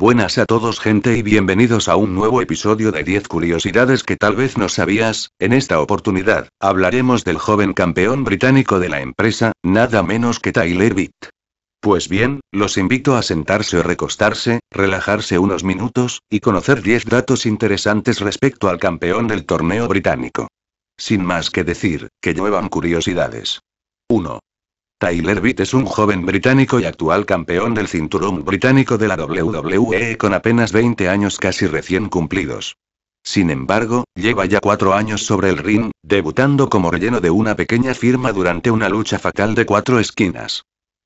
Buenas a todos gente y bienvenidos a un nuevo episodio de 10 curiosidades que tal vez no sabías, en esta oportunidad, hablaremos del joven campeón británico de la empresa, nada menos que Tyler Bitt. Pues bien, los invito a sentarse o recostarse, relajarse unos minutos, y conocer 10 datos interesantes respecto al campeón del torneo británico. Sin más que decir, que lluevan curiosidades. 1. Tyler Beat es un joven británico y actual campeón del cinturón británico de la WWE con apenas 20 años casi recién cumplidos. Sin embargo, lleva ya cuatro años sobre el ring, debutando como relleno de una pequeña firma durante una lucha fatal de cuatro esquinas.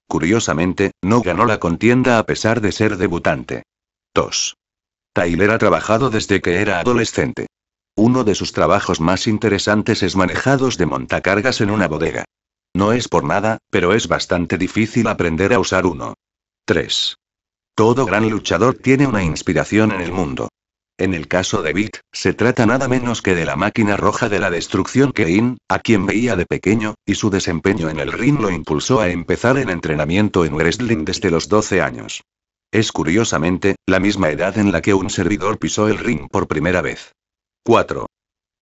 Curiosamente, no ganó la contienda a pesar de ser debutante. 2. Tyler ha trabajado desde que era adolescente. Uno de sus trabajos más interesantes es manejados de montacargas en una bodega. No es por nada, pero es bastante difícil aprender a usar uno. 3. Todo gran luchador tiene una inspiración en el mundo. En el caso de Bit, se trata nada menos que de la máquina roja de la destrucción que In, a quien veía de pequeño, y su desempeño en el ring lo impulsó a empezar el entrenamiento en wrestling desde los 12 años. Es curiosamente, la misma edad en la que un servidor pisó el ring por primera vez. 4.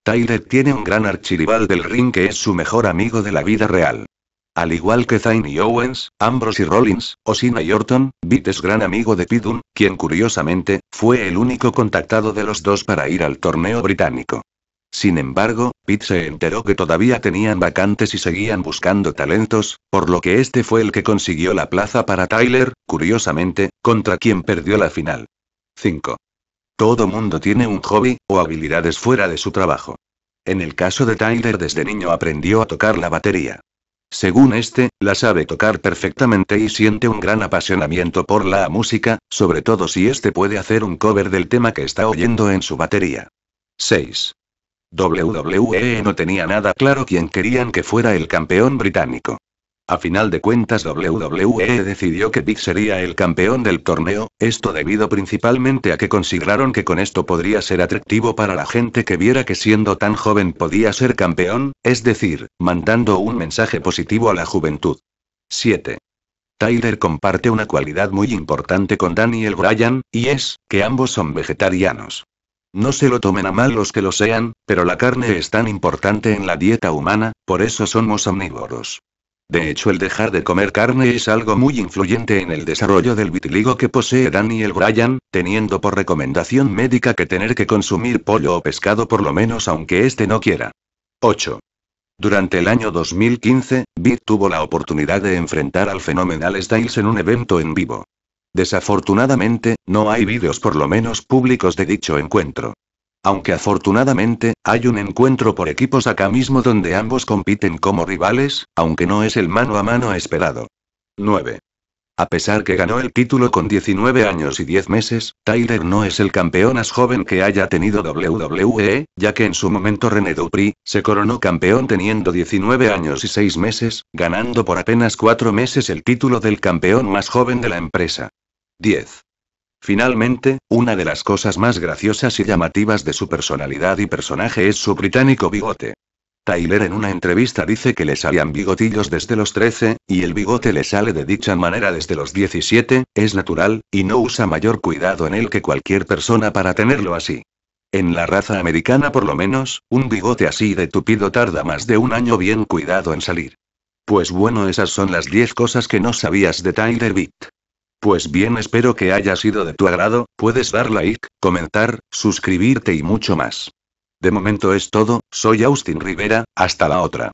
Tyler tiene un gran archirival del ring que es su mejor amigo de la vida real. Al igual que Zayn y Owens, Ambrose y Rollins, o y Orton, Beat es gran amigo de Pidun, quien curiosamente, fue el único contactado de los dos para ir al torneo británico. Sin embargo, Pete se enteró que todavía tenían vacantes y seguían buscando talentos, por lo que este fue el que consiguió la plaza para Tyler, curiosamente, contra quien perdió la final. 5. Todo mundo tiene un hobby, o habilidades fuera de su trabajo. En el caso de Tyler desde niño aprendió a tocar la batería. Según este, la sabe tocar perfectamente y siente un gran apasionamiento por la música, sobre todo si este puede hacer un cover del tema que está oyendo en su batería. 6. WWE no tenía nada claro quién querían que fuera el campeón británico. A final de cuentas WWE decidió que Big sería el campeón del torneo, esto debido principalmente a que consideraron que con esto podría ser atractivo para la gente que viera que siendo tan joven podía ser campeón, es decir, mandando un mensaje positivo a la juventud. 7. Tyler comparte una cualidad muy importante con Daniel Bryan, y es, que ambos son vegetarianos. No se lo tomen a mal los que lo sean, pero la carne es tan importante en la dieta humana, por eso somos omnívoros. De hecho, el dejar de comer carne es algo muy influyente en el desarrollo del vitiligo que posee Daniel Bryan, teniendo por recomendación médica que tener que consumir pollo o pescado por lo menos aunque éste no quiera. 8. Durante el año 2015, Bit tuvo la oportunidad de enfrentar al fenomenal Styles en un evento en vivo. Desafortunadamente, no hay vídeos por lo menos públicos de dicho encuentro. Aunque afortunadamente, hay un encuentro por equipos acá mismo donde ambos compiten como rivales, aunque no es el mano a mano esperado. 9. A pesar que ganó el título con 19 años y 10 meses, Tyler no es el campeón más joven que haya tenido WWE, ya que en su momento René Dupri se coronó campeón teniendo 19 años y 6 meses, ganando por apenas 4 meses el título del campeón más joven de la empresa. 10. Finalmente, una de las cosas más graciosas y llamativas de su personalidad y personaje es su británico bigote. Tyler en una entrevista dice que le salían bigotillos desde los 13, y el bigote le sale de dicha manera desde los 17, es natural, y no usa mayor cuidado en él que cualquier persona para tenerlo así. En la raza americana por lo menos, un bigote así de tupido tarda más de un año bien cuidado en salir. Pues bueno, esas son las 10 cosas que no sabías de Tyler Beat. Pues bien, espero que haya sido de tu agrado, puedes dar like, comentar, suscribirte y mucho más. De momento es todo, soy Austin Rivera, hasta la otra.